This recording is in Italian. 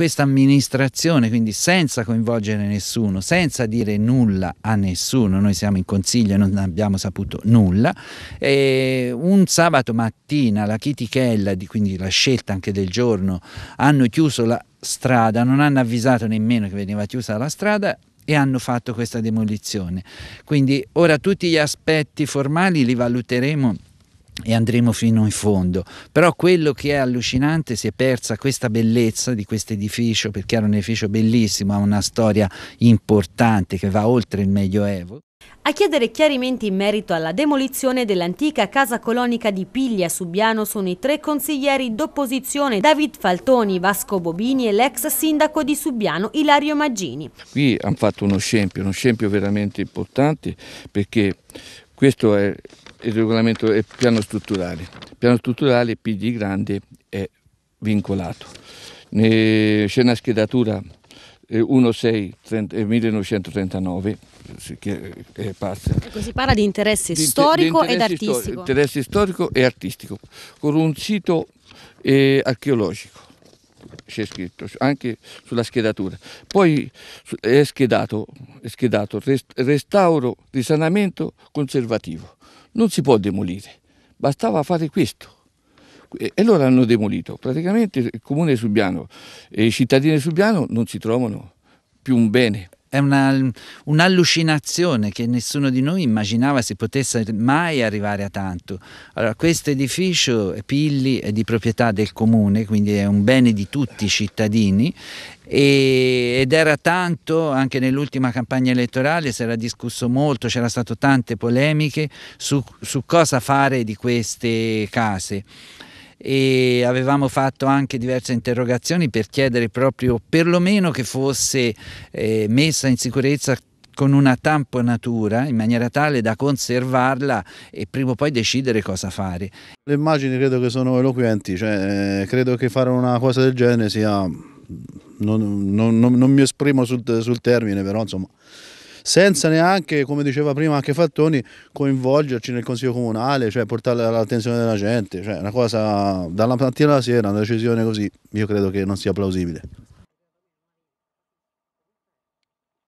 questa amministrazione, quindi senza coinvolgere nessuno, senza dire nulla a nessuno, noi siamo in consiglio e non abbiamo saputo nulla, e un sabato mattina la chitichella, quindi la scelta anche del giorno, hanno chiuso la strada, non hanno avvisato nemmeno che veniva chiusa la strada e hanno fatto questa demolizione. Quindi ora tutti gli aspetti formali li valuteremo e andremo fino in fondo. Però quello che è allucinante si è persa questa bellezza di questo edificio, perché era un edificio bellissimo, ha una storia importante che va oltre il Medioevo. A chiedere chiarimenti in merito alla demolizione dell'antica casa colonica di Piglia Subiano sono i tre consiglieri d'opposizione David Faltoni, Vasco Bobini e l'ex sindaco di Subiano Ilario Maggini. Qui hanno fatto uno scempio, uno scempio veramente importante perché questo è il regolamento è piano strutturale. piano strutturale PD grande è vincolato. C'è una schedatura 16 eh, 1939 eh, che è pazza. Ecco, si parla di interesse di, storico di interesse ed artistico. Storico, interesse storico e artistico, con un sito eh, archeologico c'è scritto anche sulla schedatura. Poi è schedato, è schedato restauro, risanamento conservativo non si può demolire, bastava fare questo. E loro hanno demolito. Praticamente il comune Subiano e i cittadini Subiano non si trovano più un bene. È una, un'allucinazione che nessuno di noi immaginava si potesse mai arrivare a tanto. Allora, questo edificio Pilli è di proprietà del comune, quindi è un bene di tutti i cittadini ed era tanto anche nell'ultima campagna elettorale si era discusso molto, c'erano state tante polemiche su, su cosa fare di queste case e avevamo fatto anche diverse interrogazioni per chiedere proprio perlomeno che fosse eh, messa in sicurezza con una tamponatura in maniera tale da conservarla e prima o poi decidere cosa fare. Le immagini credo che sono eloquenti, cioè, eh, credo che fare una cosa del genere sia... Non, non, non, non mi esprimo sul, sul termine, però insomma senza neanche, come diceva prima anche Fattoni, coinvolgerci nel Consiglio Comunale, cioè portarla all'attenzione della gente, cioè una cosa dalla mattina alla sera, una decisione così, io credo che non sia plausibile.